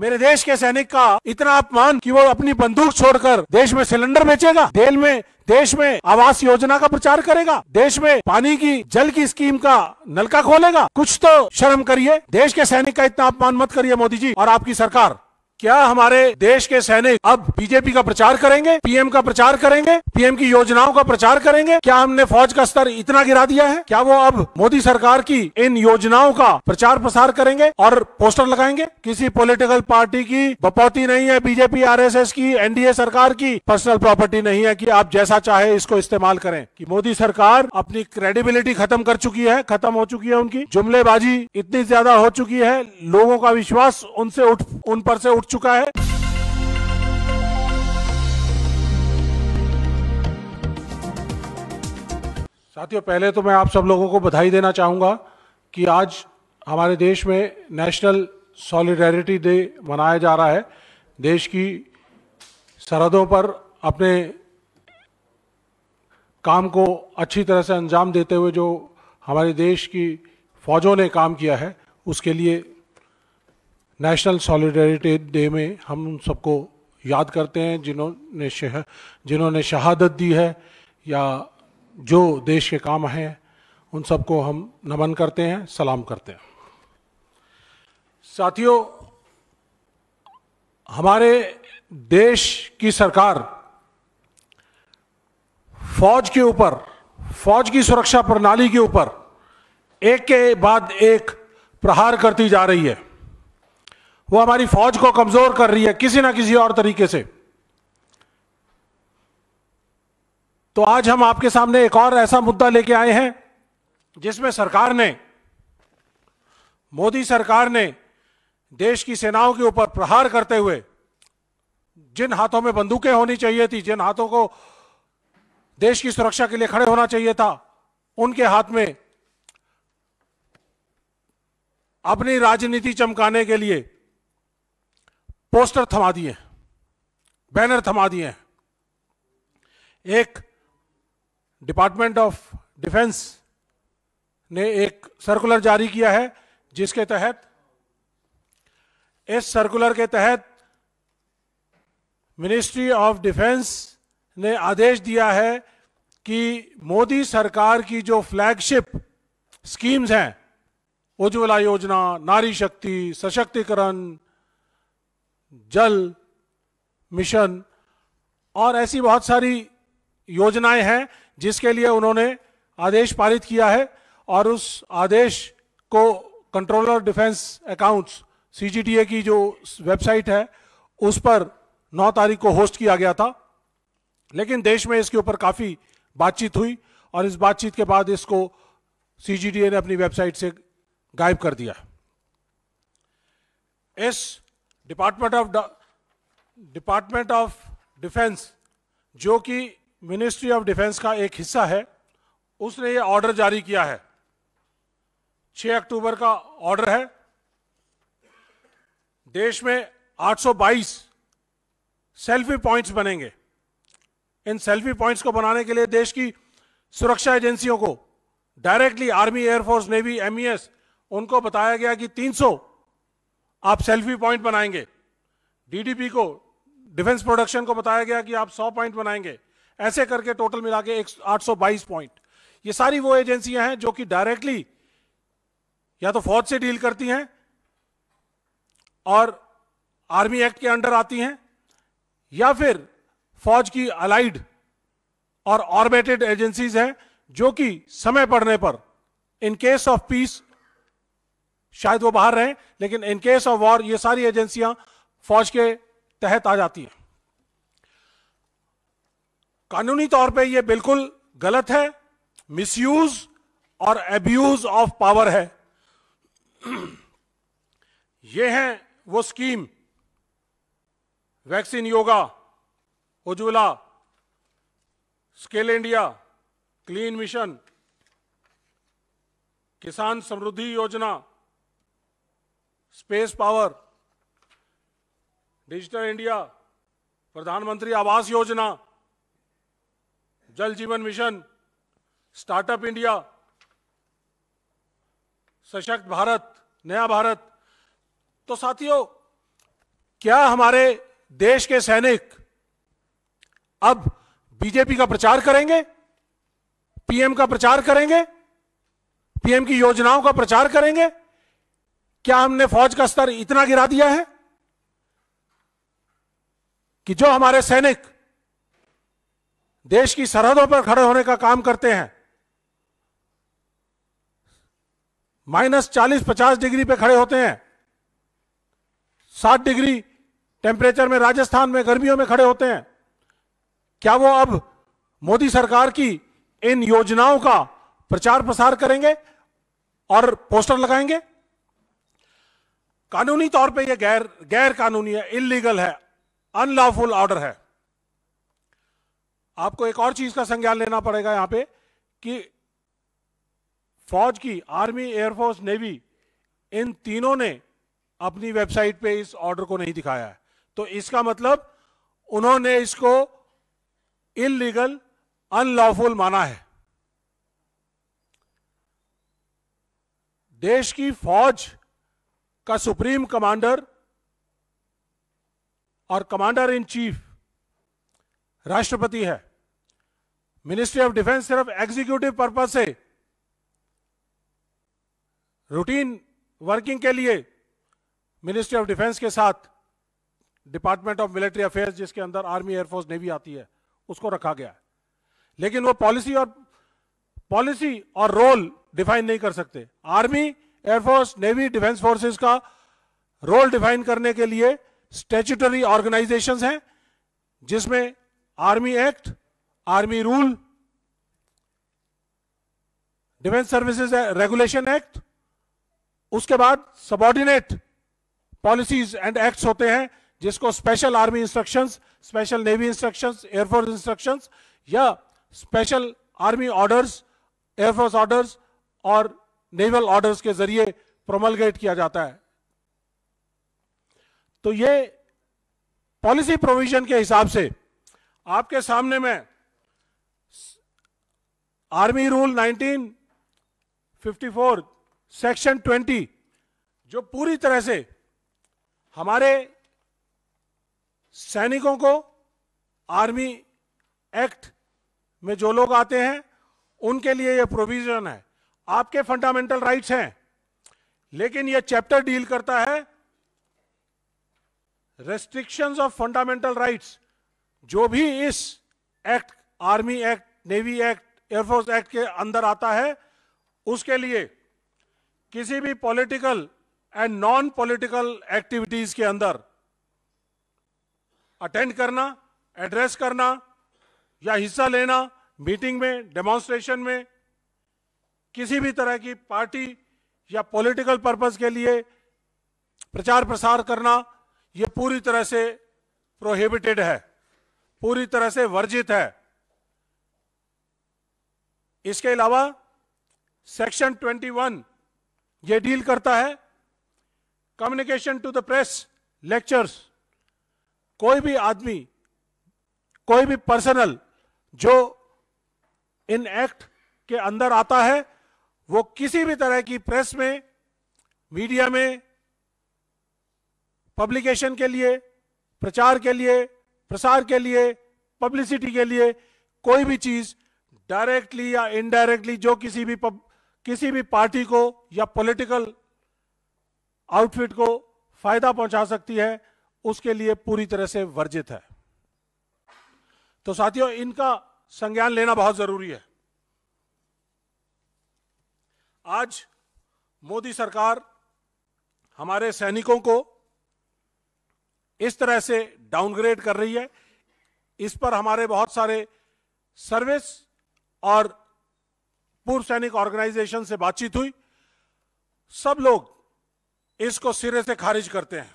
मेरे देश के सैनिक का इतना अपमान कि वो अपनी बंदूक छोड़कर देश में सिलेंडर बेचेगा जेल में देश में आवास योजना का प्रचार करेगा देश में पानी की जल की स्कीम का नलका खोलेगा कुछ तो शर्म करिए देश के सैनिक का इतना अपमान मत करिए मोदी जी और आपकी सरकार क्या हमारे देश के सैनिक अब बीजेपी का प्रचार करेंगे पीएम का प्रचार करेंगे पीएम की योजनाओं का प्रचार करेंगे क्या हमने फौज का स्तर इतना गिरा दिया है क्या वो अब मोदी सरकार की इन योजनाओं का प्रचार प्रसार करेंगे और पोस्टर लगाएंगे किसी पॉलिटिकल पार्टी की बपौती नहीं है बीजेपी आरएसएस की एनडीए सरकार की पर्सनल प्रॉपर्टी नहीं है की आप जैसा चाहे इसको इस्तेमाल करें की मोदी सरकार अपनी क्रेडिबिलिटी खत्म कर चुकी है खत्म हो चुकी है उनकी जुमलेबाजी इतनी ज्यादा हो चुकी है लोगों का विश्वास उनसे उठ उन पर से उठ उठ चुका है साथियों पहले तो मैं आप सब लोगों को बधाई देना चाहूंगा कि आज हमारे देश में नेशनल सॉलिडेरिटी डे मनाया जा रहा है देश की सरहदों पर अपने काम को अच्छी तरह से अंजाम देते हुए जो हमारे देश की फ़ौजों ने काम किया है उसके लिए नेशनल सॉलिडेरिटी डे में हम उन सबको याद करते हैं जिन्होंने शह जिन्होंने शहादत दी है या जो देश के काम हैं उन सबको हम नमन करते हैं सलाम करते हैं साथियों हमारे देश की सरकार फौज के ऊपर फौज की सुरक्षा प्रणाली के ऊपर एक के बाद एक प्रहार करती जा रही है वो हमारी फौज को कमजोर कर रही है किसी ना किसी और तरीके से तो आज हम आपके सामने एक और ऐसा मुद्दा लेके आए हैं जिसमें सरकार ने मोदी सरकार ने देश की सेनाओं के ऊपर प्रहार करते हुए जिन हाथों में बंदूकें होनी चाहिए थी जिन हाथों को देश की सुरक्षा के लिए खड़े होना चाहिए था उनके हाथ में अपनी राजनीति चमकाने के लिए पोस्टर थमा दिए बैनर थमा दिए एक डिपार्टमेंट ऑफ डिफेंस ने एक सर्कुलर जारी किया है जिसके तहत इस सर्कुलर के तहत मिनिस्ट्री ऑफ डिफेंस ने आदेश दिया है कि मोदी सरकार की जो फ्लैगशिप स्कीम्स हैं उज्ज्वला योजना नारी शक्ति सशक्तिकरण जल मिशन और ऐसी बहुत सारी योजनाएं हैं जिसके लिए उन्होंने आदेश पारित किया है और उस आदेश को कंट्रोलर डिफेंस अकाउंट्स सीजीटीए की जो वेबसाइट है उस पर 9 तारीख को होस्ट किया गया था लेकिन देश में इसके ऊपर काफ़ी बातचीत हुई और इस बातचीत के बाद इसको सीजीटीए ने अपनी वेबसाइट से गायब कर दिया इस department of department of defence जो कि मिनिस्ट्री ऑफ डिफेंस का एक हिस्सा है उसने ये ऑर्डर जारी किया है 6 अक्टूबर का ऑर्डर है देश में 822 सेल्फी पॉइंट्स बनेंगे इन सेल्फी पॉइंट्स को बनाने के लिए देश की सुरक्षा एजेंसियों को directly army air force navy MES उनको बताया गया कि 300 आप सेल्फी पॉइंट बनाएंगे डीडीपी को डिफेंस प्रोडक्शन को बताया गया कि आप 100 पॉइंट बनाएंगे ऐसे करके टोटल मिला के एक 822 पॉइंट ये सारी वो एजेंसियां हैं जो कि डायरेक्टली या तो फौज से डील करती हैं और आर्मी एक्ट के अंडर आती हैं या फिर फौज की अलाइड और ऑर्बिटेड एजेंसीज हैं जो कि समय पड़ने पर इन केस ऑफ पीस शायद वो बाहर रहें लेकिन इन केस ऑफ वॉर ये सारी एजेंसियां फौज के तहत आ जाती हैं कानूनी तौर पे ये बिल्कुल गलत है मिसयूज और एब्यूज ऑफ पावर है ये है वो scheme vaccine yoga Ujjwala skill India clean mission Kisan Samriddhi योजना स्पेस पावर डिजिटल इंडिया प्रधानमंत्री आवास योजना जल जीवन मिशन स्टार्टअप इंडिया सशक्त भारत नया भारत तो साथियों क्या हमारे देश के सैनिक अब बीजेपी का प्रचार करेंगे पीएम का प्रचार करेंगे पीएम की योजनाओं का प्रचार करेंगे क्या हमने फौज का स्तर इतना गिरा दिया है कि जो हमारे सैनिक देश की सरहदों पर खड़े होने का काम करते हैं माइनस चालीस पचास डिग्री पे खड़े होते हैं सात डिग्री टेम्परेचर में राजस्थान में गर्मियों में खड़े होते हैं क्या वो अब मोदी सरकार की इन योजनाओं का प्रचार प्रसार करेंगे और पोस्टर लगाएंगे कानूनी तौर पे ये गैर गैर कानूनी है इलीगल है अनलॉफुल ऑर्डर है आपको एक और चीज का संज्ञान लेना पड़ेगा यहां पे कि फौज की आर्मी एयरफोर्स नेवी इन तीनों ने अपनी वेबसाइट पे इस ऑर्डर को नहीं दिखाया है तो इसका मतलब उन्होंने इसको इलीगल अनलॉफुल माना है देश की फौज का सुप्रीम कमांडर और कमांडर इन चीफ राष्ट्रपति है मिनिस्ट्री ऑफ डिफेंस सिर्फ एग्जीक्यूटिव पर्पज से रूटीन वर्किंग के लिए मिनिस्ट्री ऑफ डिफेंस के साथ डिपार्टमेंट ऑफ मिलिट्री अफेयर्स जिसके अंदर आर्मी एयरफोर्स नेवी आती है उसको रखा गया है लेकिन वो पॉलिसी और पॉलिसी और रोल डिफाइन नहीं कर सकते army air force navy defence forces का रोल डिफाइन करने के लिए स्टेचुटरी ऑर्गेनाइजेशंस हैं जिसमें army act army rule defence services regulation act उसके बाद सबॉर्डिनेट पॉलिसीज एंड एक्ट्स होते हैं जिसको special army instructions special navy instructions air force instructions या special army orders air force orders और नेवल ऑर्डर्स के जरिए प्रोमलगेट किया जाता है तो ये पॉलिसी प्रोविजन के हिसाब से आपके सामने में आर्मी रूल 1954 सेक्शन 20 जो पूरी तरह से हमारे सैनिकों को आर्मी एक्ट में जो लोग आते हैं उनके लिए यह प्रोविजन है आपके फंडामेंटल राइट्स हैं लेकिन यह चैप्टर डील करता है रेस्ट्रिक्शंस ऑफ फंडामेंटल राइट्स जो भी इस act army act navy act air force act के अंदर आता है उसके लिए किसी भी political and non political activities के अंदर अटेंड करना एड्रेस करना या हिस्सा लेना मीटिंग में डेमोन्स्ट्रेशन में किसी भी तरह की पार्टी या पॉलिटिकल पर्पस के लिए प्रचार प्रसार करना ये पूरी तरह से प्रोहिबिटेड है पूरी तरह से वर्जित है इसके अलावा सेक्शन 21 ये डील करता है communication to the press lectures कोई भी आदमी कोई भी पर्सनल जो इन एक्ट के अंदर आता है वो किसी भी तरह की प्रेस में मीडिया में पब्लिकेशन के लिए प्रचार के लिए प्रसार के लिए पब्लिसिटी के लिए कोई भी चीज डायरेक्टली या इनडायरेक्टली जो किसी भी पब, किसी भी पार्टी को या पॉलिटिकल आउटफिट को फायदा पहुंचा सकती है उसके लिए पूरी तरह से वर्जित है तो साथियों इनका संज्ञान लेना बहुत जरूरी है आज मोदी सरकार हमारे सैनिकों को इस तरह से डाउनग्रेड कर रही है इस पर हमारे बहुत सारे सर्विस और पूर्व सैनिक ऑर्गेनाइजेशन से बातचीत हुई सब लोग इसको सिरे से खारिज करते हैं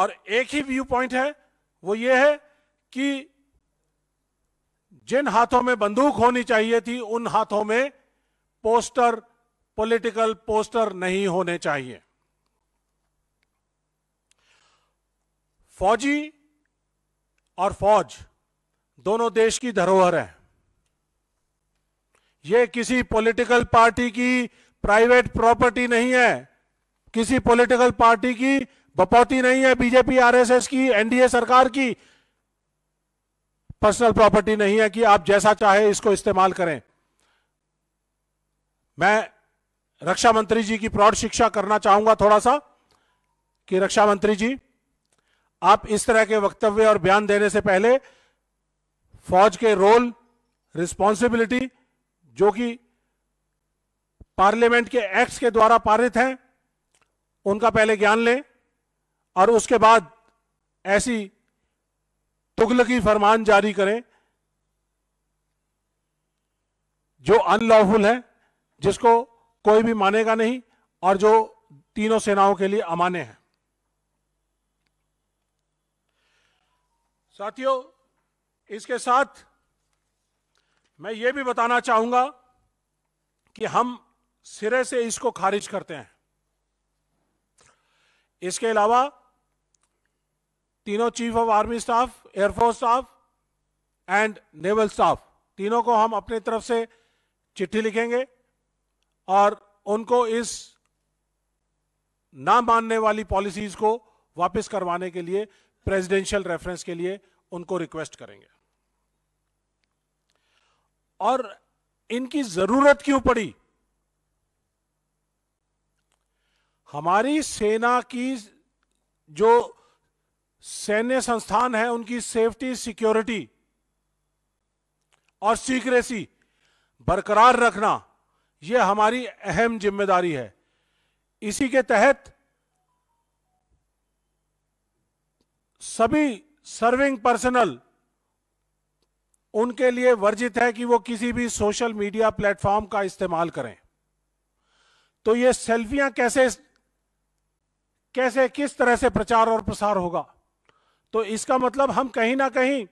और एक ही व्यू पॉइंट है वो ये है कि जिन हाथों में बंदूक होनी चाहिए थी उन हाथों में पोस्टर पॉलिटिकल पोस्टर नहीं होने चाहिए फौजी और फौज दोनों देश की धरोहर है यह किसी पॉलिटिकल पार्टी की प्राइवेट प्रॉपर्टी नहीं है किसी पॉलिटिकल पार्टी की बपौती नहीं है बीजेपी आरएसएस की एनडीए सरकार की पर्सनल प्रॉपर्टी नहीं है कि आप जैसा चाहे इसको इस्तेमाल करें मैं रक्षा मंत्री जी की प्रौढ़ शिक्षा करना चाहूंगा थोड़ा सा कि रक्षा मंत्री जी आप इस तरह के वक्तव्य और बयान देने से पहले फौज के रोल रिस्पॉन्सिबिलिटी जो कि पार्लियामेंट के एक्ट के द्वारा पारित हैं उनका पहले ज्ञान लें और उसके बाद ऐसी तुगलकी फरमान जारी करें जो अनलॉफुल है जिसको कोई भी मानेगा नहीं और जो तीनों सेनाओं के लिए अमान्य है साथियों इसके साथ मैं ये भी बताना चाहूंगा कि हम सिरे से इसको खारिज करते हैं इसके अलावा तीनों chief of army staff air force staff and naval staff तीनों को हम अपनी तरफ से चिट्ठी लिखेंगे और उनको इस ना मानने वाली पॉलिसीज को वापस करवाने के लिए प्रेसिडेंशियल रेफरेंस के लिए उनको रिक्वेस्ट करेंगे और इनकी जरूरत क्यों पड़ी हमारी सेना की जो सैन्य संस्थान है उनकी सेफ्टी सिक्योरिटी और सीक्रेसी बरकरार रखना यह हमारी अहम जिम्मेदारी है इसी के तहत सभी सर्विंग पर्सनल उनके लिए वर्जित है कि वो किसी भी सोशल मीडिया प्लेटफॉर्म का इस्तेमाल करें तो ये सेल्फियां कैसे कैसे किस तरह से प्रचार और प्रसार होगा तो इसका मतलब हम कहीं ना कहीं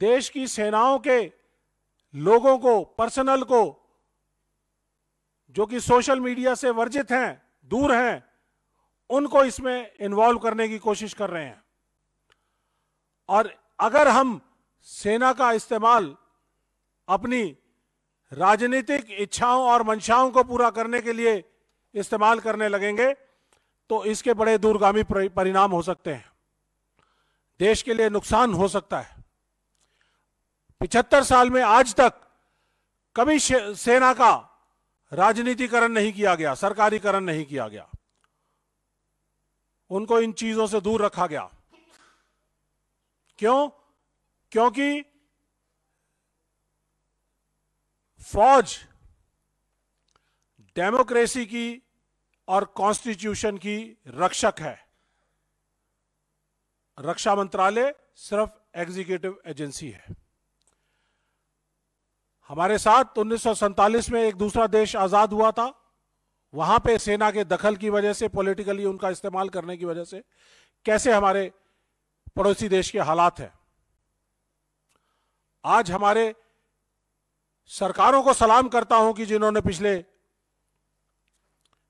देश की सेनाओं के लोगों को पर्सनल को जो कि सोशल मीडिया से वर्जित हैं दूर हैं उनको इसमें इन्वॉल्व करने की कोशिश कर रहे हैं और अगर हम सेना का इस्तेमाल अपनी राजनीतिक इच्छाओं और मंशाओं को पूरा करने के लिए इस्तेमाल करने लगेंगे तो इसके बड़े दूरगामी परिणाम हो सकते हैं देश के लिए नुकसान हो सकता है पिछहत्तर साल में आज तक कभी सेना का राजनीतिकरण नहीं किया गया सरकारीकरण नहीं किया गया उनको इन चीजों से दूर रखा गया क्यों क्योंकि फौज डेमोक्रेसी की और कॉन्स्टिट्यूशन की रक्षक है रक्षा मंत्रालय सिर्फ एग्जीक्यूटिव एजेंसी है हमारे साथ उन्नीस में एक दूसरा देश आज़ाद हुआ था वहां पे सेना के दखल की वजह से पॉलिटिकली उनका इस्तेमाल करने की वजह से कैसे हमारे पड़ोसी देश के हालात हैं आज हमारे सरकारों को सलाम करता हूं कि जिन्होंने पिछले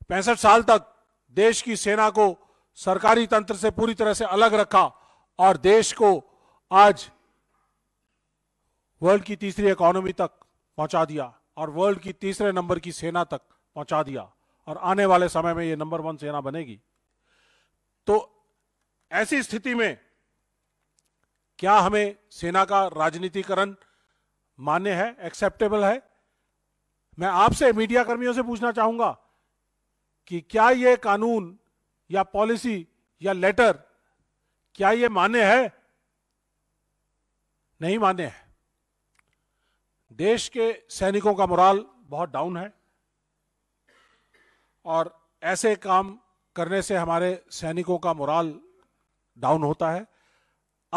पैंसठ साल तक देश की सेना को सरकारी तंत्र से पूरी तरह से अलग रखा और देश को आज वर्ल्ड की तीसरी इकोनॉमी तक पहुंचा दिया और वर्ल्ड की तीसरे नंबर की सेना तक पहुंचा दिया और आने वाले समय में ये नंबर वन सेना बनेगी तो ऐसी स्थिति में क्या हमें सेना का राजनीतिकरण मान्य है एक्सेप्टेबल है मैं आपसे मीडिया कर्मियों से पूछना चाहूंगा कि क्या यह कानून या पॉलिसी या लेटर क्या ये मान्य है नहीं माने है देश के सैनिकों का मोराल बहुत डाउन है और ऐसे काम करने से हमारे सैनिकों का मोराल डाउन होता है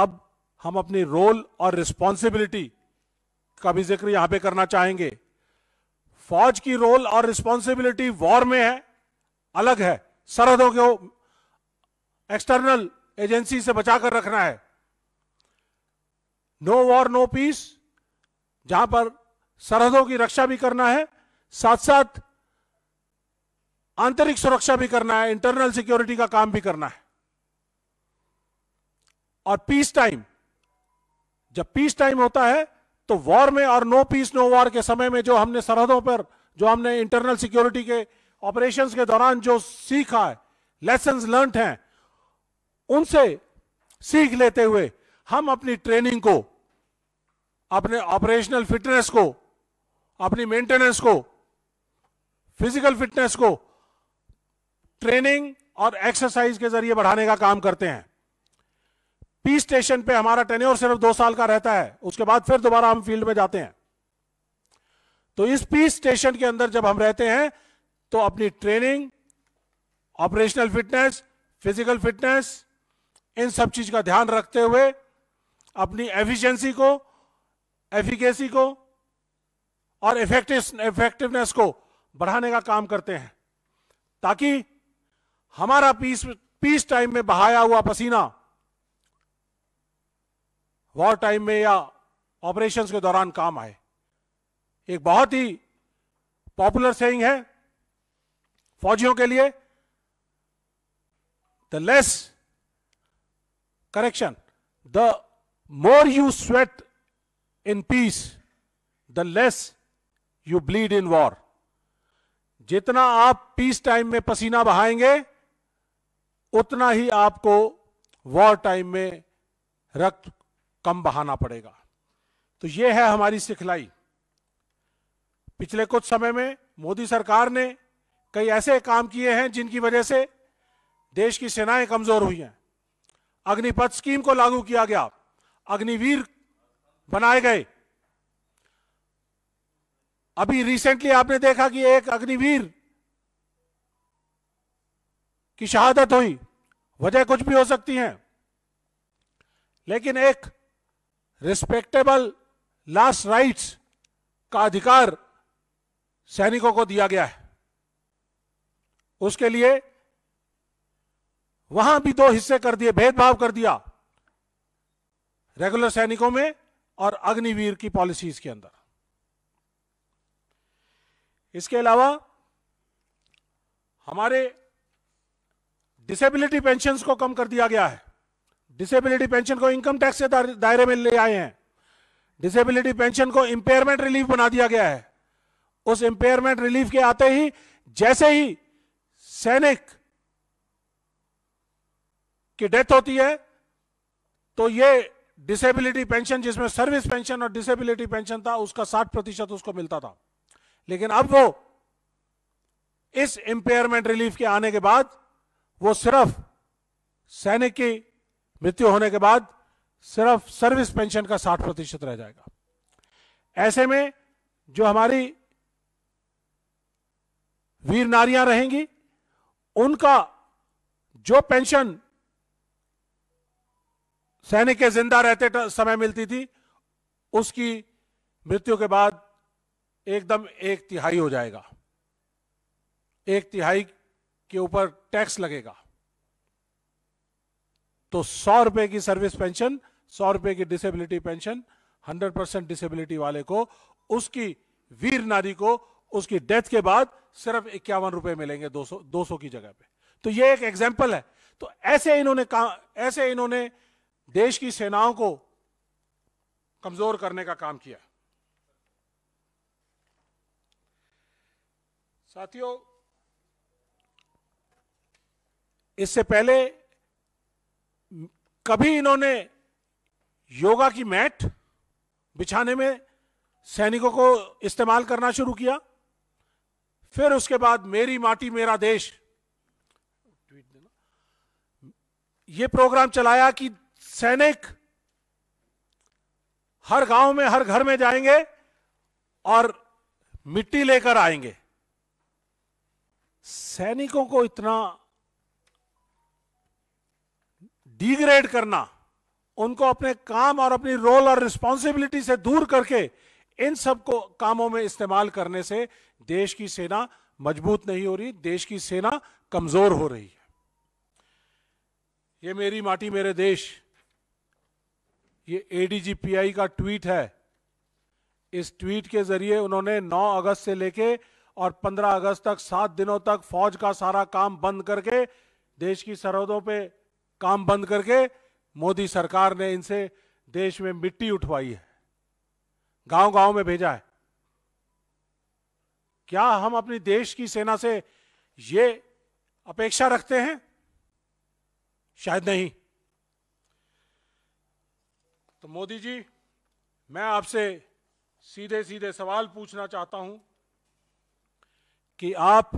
अब हम अपनी रोल और रिस्पॉन्सिबिलिटी का भी जिक्र यहां पे करना चाहेंगे फौज की रोल और रिस्पॉन्सिबिलिटी वॉर में है अलग है सरहदों को एक्सटर्नल एजेंसी से बचाकर रखना है नो वॉर नो पीस जहां पर सरहदों की रक्षा भी करना है साथ साथ आंतरिक सुरक्षा भी करना है इंटरनल सिक्योरिटी का काम भी करना है और पीस टाइम जब पीस टाइम होता है तो वॉर में और नो पीस नो वॉर के समय में जो हमने सरहदों पर जो हमने इंटरनल सिक्योरिटी के ऑपरेशंस के दौरान जो सीखा है लेसन लर्नड हैं उनसे सीख लेते हुए हम अपनी ट्रेनिंग को अपने ऑपरेशनल फिटनेस को अपनी मेंटेनेंस को फिजिकल फिटनेस को ट्रेनिंग और एक्सरसाइज के जरिए बढ़ाने का काम करते हैं पी स्टेशन पे हमारा टेन्योर सिर्फ दो साल का रहता है उसके बाद फिर दोबारा हम फील्ड में जाते हैं तो इस पी स्टेशन के अंदर जब हम रहते हैं तो अपनी training operational fitness physical fitness इन सब चीज का ध्यान रखते हुए अपनी एफिशिएंसी को एफिकेसी को और इफेक्टिव इफेक्टिवनेस को बढ़ाने का काम करते हैं ताकि हमारा पीस पीस टाइम में बहाया हुआ पसीना वॉर टाइम में या ऑपरेशंस के दौरान काम आए एक बहुत ही पॉपुलर सेइंग है फौजियों के लिए the less correction the more you sweat in peace the less you bleed in war जितना आप पीस टाइम में पसीना बहाएंगे उतना ही आपको वॉर टाइम में रक्त कम बहाना पड़ेगा तो यह है हमारी सिखलाई पिछले कुछ समय में मोदी सरकार ने कई ऐसे काम किए हैं जिनकी वजह से देश की सेनाएं कमजोर हुई हैं अग्निपथ स्कीम को लागू किया गया अग्निवीर बनाए गए अभी रिसेंटली आपने देखा कि एक अग्निवीर की शहादत हुई वजह कुछ भी हो सकती है लेकिन एक रिस्पेक्टेबल लास्ट राइट्स का अधिकार सैनिकों को दिया गया है उसके लिए वहां भी दो हिस्से कर दिए भेदभाव कर दिया रेगुलर सैनिकों में और अग्निवीर की पॉलिसीज के अंदर इसके अलावा हमारे डिसेबिलिटी पेंशन को कम कर दिया गया है डिसेबिलिटी पेंशन को इनकम टैक्स के दायरे में ले आए हैं डिसेबिलिटी पेंशन को इंपेयरमेंट रिलीफ बना दिया गया है उस इंपेयरमेंट रिलीफ के आते ही जैसे ही सैनिक की डेथ होती है तो ये डिसेबिलिटी पेंशन जिसमें सर्विस पेंशन और डिसेबिलिटी पेंशन था उसका 60 प्रतिशत उसको मिलता था लेकिन अब वो इस इंपेयरमेंट रिलीफ के आने के बाद वो सिर्फ सैनिक की मृत्यु होने के बाद सिर्फ सर्विस पेंशन का 60 प्रतिशत रह जाएगा ऐसे में जो हमारी वीर नारियां रहेंगी उनका जो पेंशन सैनिक के जिंदा रहते समय मिलती थी उसकी मृत्यु के बाद एकदम एक तिहाई हो जाएगा एक तिहाई के ऊपर टैक्स लगेगा तो सौ रुपए की सर्विस पेंशन सौ रुपए की disability pension hundred percent disability वाले को उसकी वीर नारी को उसकी डेथ के बाद सिर्फ इक्यावन रुपए मिलेंगे 200 200 की जगह पे तो ये एक एग्जाम्पल है तो ऐसे इन्होंने काम ऐसे इन्होंने देश की सेनाओं को कमजोर करने का काम किया साथियों इससे पहले कभी इन्होंने योगा की मैट बिछाने में सैनिकों को इस्तेमाल करना शुरू किया फिर उसके बाद मेरी माटी मेरा देश ट्वीट देना ये प्रोग्राम चलाया कि सैनिक हर गांव में हर घर में जाएंगे और मिट्टी लेकर आएंगे सैनिकों को इतना डिग्रेड करना उनको अपने काम और अपनी रोल और रिस्पॉन्सिबिलिटी से दूर करके इन सबको कामों में इस्तेमाल करने से देश की सेना मजबूत नहीं हो रही देश की सेना कमजोर हो रही है ये मेरी माटी मेरे देश ये एडीजीपीआई का ट्वीट है इस ट्वीट के जरिए उन्होंने 9 अगस्त से लेके और 15 अगस्त तक सात दिनों तक फौज का सारा काम बंद करके देश की सरहदों पे काम बंद करके मोदी सरकार ने इनसे देश में मिट्टी उठवाई है गांव गांव में भेजा है क्या हम अपने देश की सेना से ये अपेक्षा रखते हैं शायद नहीं तो मोदी जी मैं आपसे सीधे सीधे सवाल पूछना चाहता हूं कि आप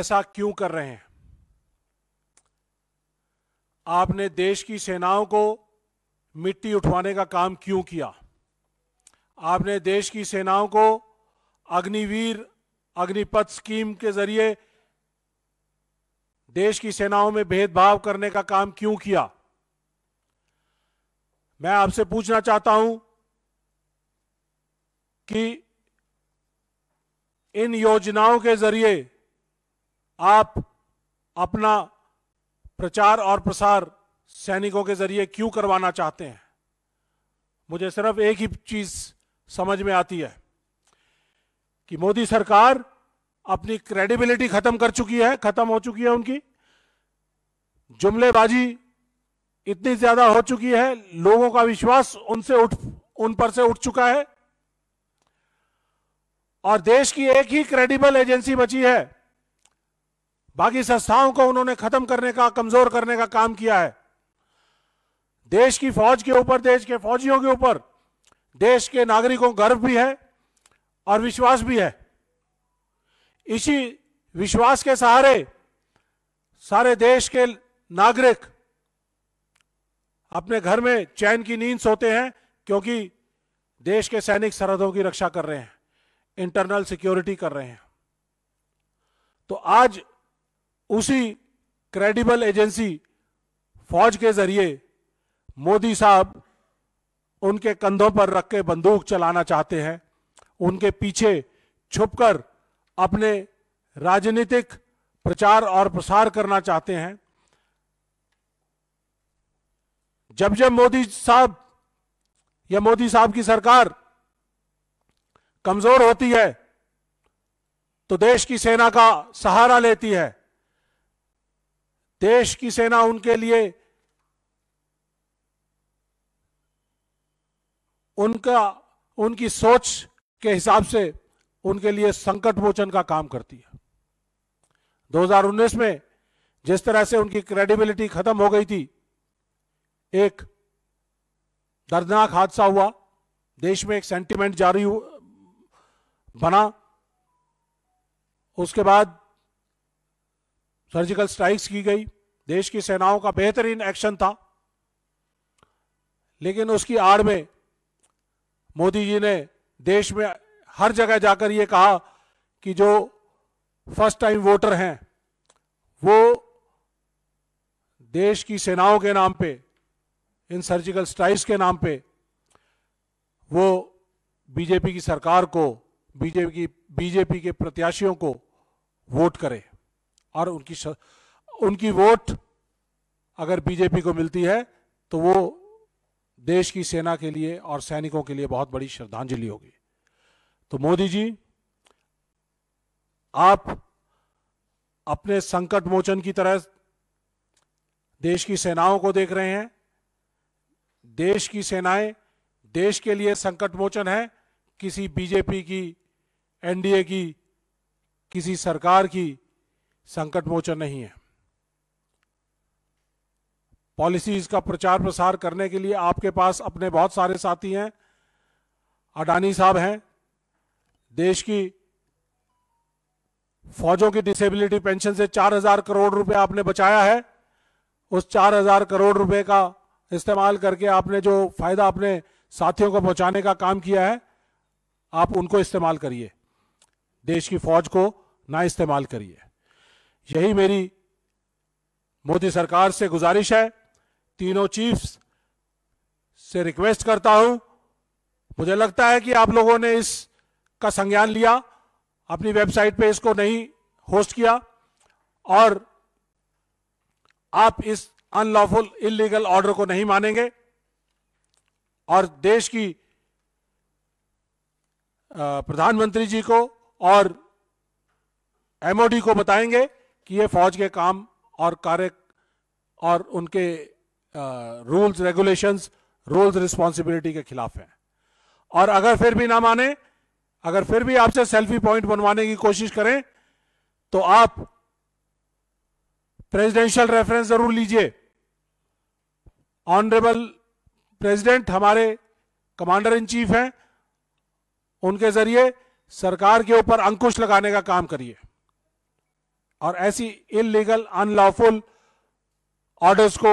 ऐसा क्यों कर रहे हैं आपने देश की सेनाओं को मिट्टी उठवाने का काम क्यों किया आपने देश की सेनाओं को अग्निवीर अग्निपथ स्कीम के जरिए देश की सेनाओं में भेदभाव करने का काम क्यों किया मैं आपसे पूछना चाहता हूं कि इन योजनाओं के जरिए आप अपना प्रचार और प्रसार सैनिकों के जरिए क्यों करवाना चाहते हैं मुझे सिर्फ एक ही चीज समझ में आती है कि मोदी सरकार अपनी क्रेडिबिलिटी खत्म कर चुकी है खत्म हो चुकी है उनकी जुमलेबाजी इतनी ज्यादा हो चुकी है लोगों का विश्वास उनसे उठ उन पर से उठ चुका है और देश की एक ही क्रेडिबल एजेंसी बची है बाकी संस्थाओं को उन्होंने खत्म करने का कमजोर करने का काम किया है देश की फौज के ऊपर देश के फौजियों के ऊपर देश के नागरिकों गर्व भी है और विश्वास भी है इसी विश्वास के सहारे सारे देश के नागरिक अपने घर में चैन की नींद सोते हैं क्योंकि देश के सैनिक सरहदों की रक्षा कर रहे हैं इंटरनल सिक्योरिटी कर रहे हैं तो आज उसी क्रेडिबल एजेंसी फौज के जरिए मोदी साहब उनके कंधों पर रख के बंदूक चलाना चाहते हैं उनके पीछे छुपकर अपने राजनीतिक प्रचार और प्रसार करना चाहते हैं जब जब मोदी साहब या मोदी साहब की सरकार कमजोर होती है तो देश की सेना का सहारा लेती है देश की सेना उनके लिए उनका उनकी सोच के हिसाब से उनके लिए संकट मोचन का काम करती है 2019 में जिस तरह से उनकी क्रेडिबिलिटी खत्म हो गई थी एक दर्दनाक हादसा हुआ देश में एक सेंटिमेंट जारी बना उसके बाद सर्जिकल स्ट्राइक्स की गई देश की सेनाओं का बेहतरीन एक्शन था लेकिन उसकी आड़ में मोदी जी ने देश में हर जगह जाकर ये कहा कि जो फर्स्ट टाइम वोटर हैं वो देश की सेनाओं के नाम पे इन सर्जिकल स्ट्राइक्स के नाम पे वो बीजेपी की सरकार को बीजेपी की बीजेपी के प्रत्याशियों को वोट करे और उनकी उनकी वोट अगर बीजेपी को मिलती है तो वो देश की सेना के लिए और सैनिकों के लिए बहुत बड़ी श्रद्धांजलि होगी तो मोदी जी आप अपने संकट मोचन की तरह देश की सेनाओं को देख रहे हैं देश की सेनाएं देश के लिए संकट मोचन है किसी बीजेपी की एनडीए की किसी सरकार की संकट मोचन नहीं है पॉलिसीज का प्रचार प्रसार करने के लिए आपके पास अपने बहुत सारे साथी हैं अडानी साहब हैं देश की फौजों की डिसेबिलिटी पेंशन से 4000 करोड़ रुपए आपने बचाया है उस 4000 करोड़ रुपए का इस्तेमाल करके आपने जो फायदा अपने साथियों को पहुंचाने का काम किया है आप उनको इस्तेमाल करिए देश की फौज को ना इस्तेमाल करिए यही मेरी मोदी सरकार से गुजारिश है तीनों चीफ्स से रिक्वेस्ट करता हूं मुझे लगता है कि आप लोगों ने इस का संज्ञान लिया अपनी वेबसाइट पे इसको नहीं होस्ट किया और आप इस अनलॉफुल इलीगल ऑर्डर को नहीं मानेंगे और देश की प्रधानमंत्री जी को और एमओडी को बताएंगे कि ये फौज के काम और कार्य और उनके रूल्स रेगुलेशंस रोल्स रिस्पॉन्सिबिलिटी के खिलाफ हैं और अगर फिर भी ना माने अगर फिर भी आपसे सेल्फी पॉइंट बनवाने की कोशिश करें तो आप प्रेसिडेंशियल रेफरेंस जरूर लीजिए ऑनरेबल प्रेसिडेंट हमारे कमांडर इन चीफ हैं उनके जरिए सरकार के ऊपर अंकुश लगाने का काम करिए और ऐसी इलीगल अनलॉफुल ऑर्डर्स को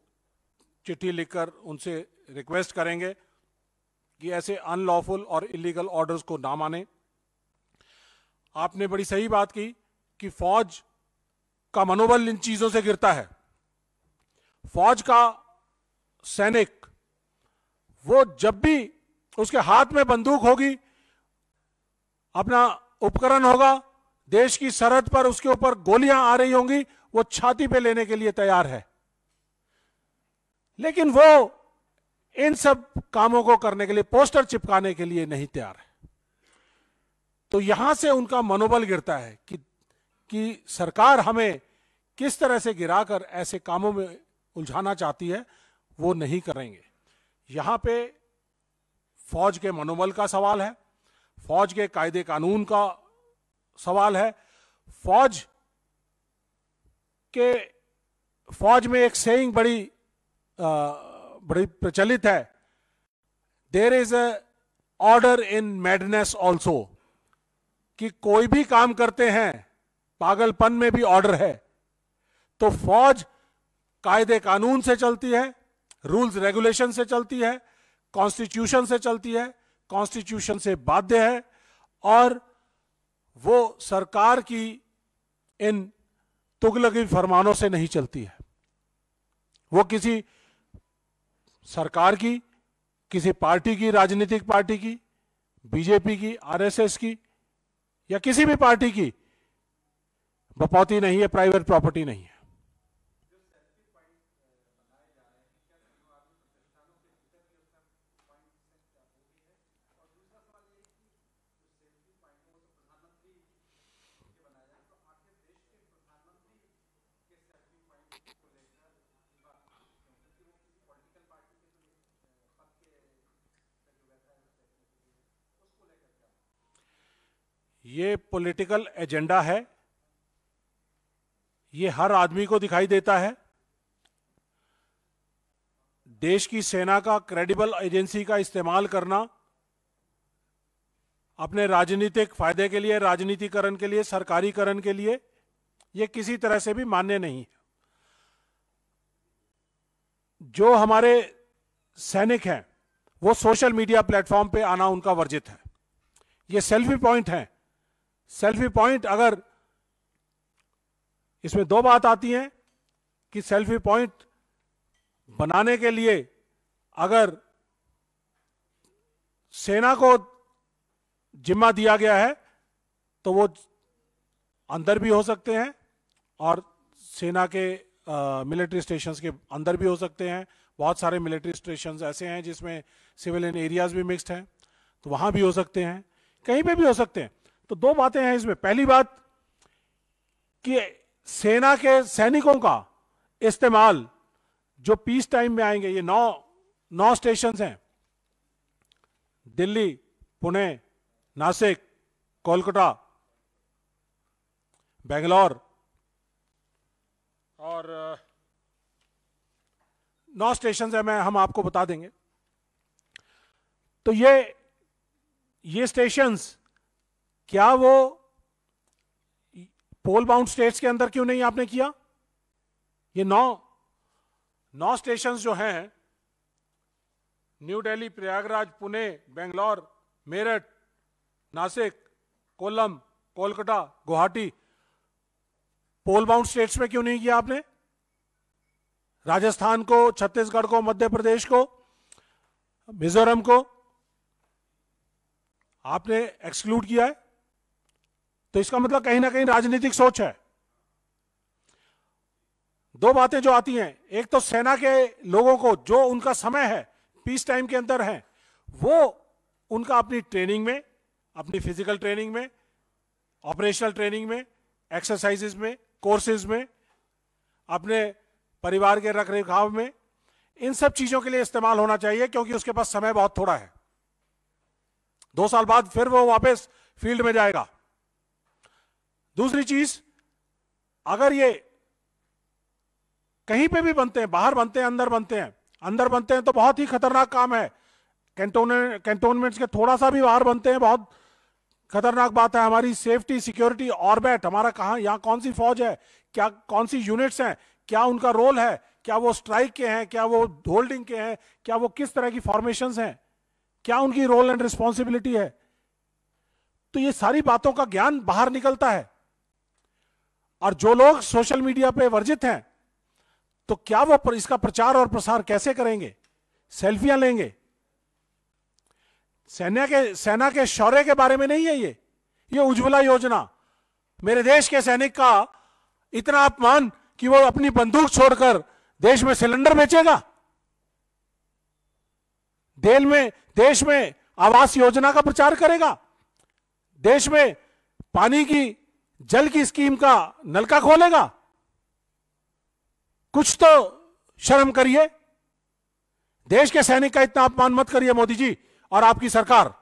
चिट्ठी लिखकर उनसे रिक्वेस्ट करेंगे कि ऐसे अनलॉफुल और इलीगल ऑर्डर्स को ना माने आपने बड़ी सही बात की कि फौज का मनोबल इन चीजों से गिरता है फौज का सैनिक वो जब भी उसके हाथ में बंदूक होगी अपना उपकरण होगा देश की सरहद पर उसके ऊपर गोलियां आ रही होंगी वो छाती पे लेने के लिए तैयार है लेकिन वो इन सब कामों को करने के लिए पोस्टर चिपकाने के लिए नहीं तैयार है तो यहां से उनका मनोबल गिरता है कि कि सरकार हमें किस तरह से गिराकर ऐसे कामों में उलझाना चाहती है वो नहीं करेंगे यहां पे फौज के मनोबल का सवाल है फौज के कायदे कानून का सवाल है फौज के फौज में एक सेइंग बड़ी बड़ी प्रचलित है there is a order in madness also कि कोई भी काम करते हैं पागलपन में भी ऑर्डर है तो फौज कायदे कानून से चलती है रूल्स रेगुलेशन से चलती है कॉन्स्टिट्यूशन से चलती है कॉन्स्टिट्यूशन से बाध्य है और वो सरकार की इन तुगलगी फरमानों से नहीं चलती है वो किसी सरकार की किसी पार्टी की राजनीतिक पार्टी की बीजेपी की आरएसएस की या किसी भी पार्टी की बपौती नहीं है प्राइवेट प्रॉपर्टी नहीं है ये पॉलिटिकल एजेंडा है ये हर आदमी को दिखाई देता है देश की सेना का क्रेडिबल एजेंसी का इस्तेमाल करना अपने राजनीतिक फायदे के लिए राजनीतिकरण के लिए सरकारीकरण के लिए यह किसी तरह से भी मान्य नहीं है जो हमारे सैनिक हैं वो सोशल मीडिया प्लेटफॉर्म पे आना उनका वर्जित है ये सेल्फी पॉइंट हैं सेल्फी पॉइंट अगर इसमें दो बात आती हैं कि सेल्फी पॉइंट बनाने के लिए अगर सेना को जिम्मा दिया गया है तो वो अंदर भी हो सकते हैं और सेना के मिलिट्री स्टेशंस के अंदर भी हो सकते हैं बहुत सारे मिलिट्री स्टेशन ऐसे हैं जिसमें सिविलियन एरियाज भी मिक्स्ड हैं तो वहाँ भी हो सकते हैं कहीं पे भी हो सकते हैं तो दो बातें हैं इसमें पहली बात कि सेना के सैनिकों का इस्तेमाल जो पीस टाइम में आएंगे ये नौ नौ स्टेशन हैं दिल्ली पुणे नासिक कोलकाता बेंगलोर और नौ स्टेशन है मैं हम आपको बता देंगे तो ये ये स्टेशंस क्या वो पोल बाउंड स्टेट्स के अंदर क्यों नहीं आपने किया ये नौ नौ स्टेशन जो हैं New Delhi Prayagraj Pune Bangalore Meerut Nashik Kollam Kolkata Guwahati poll bound states में क्यों नहीं किया आपने राजस्थान को छत्तीसगढ़ को मध्य प्रदेश को मिजोरम को आपने एक्सक्लूड किया है तो इसका मतलब कहीं ना कहीं राजनीतिक सोच है दो बातें जो आती हैं एक तो सेना के लोगों को जो उनका समय है पीस टाइम के अंदर है वो उनका अपनी ट्रेनिंग में अपनी फिजिकल ट्रेनिंग में ऑपरेशनल ट्रेनिंग में एक्सरसाइजेस में कोर्सेज में अपने परिवार के रख रखाव में इन सब चीजों के लिए इस्तेमाल होना चाहिए क्योंकि उसके पास समय बहुत थोड़ा है दो साल बाद फिर वो वापस फील्ड में जाएगा दूसरी चीज अगर ये कहीं पे भी बनते हैं बाहर बनते हैं अंदर बनते हैं अंदर बनते हैं तो बहुत ही खतरनाक काम है कैंटोन कैंटोनमेंट्स के थोड़ा सा भी बाहर बनते हैं बहुत खतरनाक बात है हमारी सेफ्टी सिक्योरिटी ऑर्बिट हमारा कहा यहाँ कौन सी फौज है क्या कौन सी यूनिट्स हैं क्या उनका रोल है क्या वो स्ट्राइक के हैं क्या वो होल्डिंग के हैं क्या वो किस तरह की फॉर्मेशन हैं क्या उनकी रोल एंड रिस्पॉन्सिबिलिटी है तो ये सारी बातों का ज्ञान बाहर निकलता है और जो लोग सोशल मीडिया पे वर्जित हैं तो क्या वो पर इसका प्रचार और प्रसार कैसे करेंगे सेल्फियां लेंगे सेना के सेना के शौर्य के बारे में नहीं है ये ये उज्ज्वला योजना मेरे देश के सैनिक का इतना अपमान कि वो अपनी बंदूक छोड़कर देश में सिलेंडर बेचेगा देल में देश में आवास योजना का प्रचार करेगा देश में पानी की जल की स्कीम का नलका खोलेगा कुछ तो शर्म करिए देश के सैनिक का इतना अपमान मत करिए मोदी जी और आपकी सरकार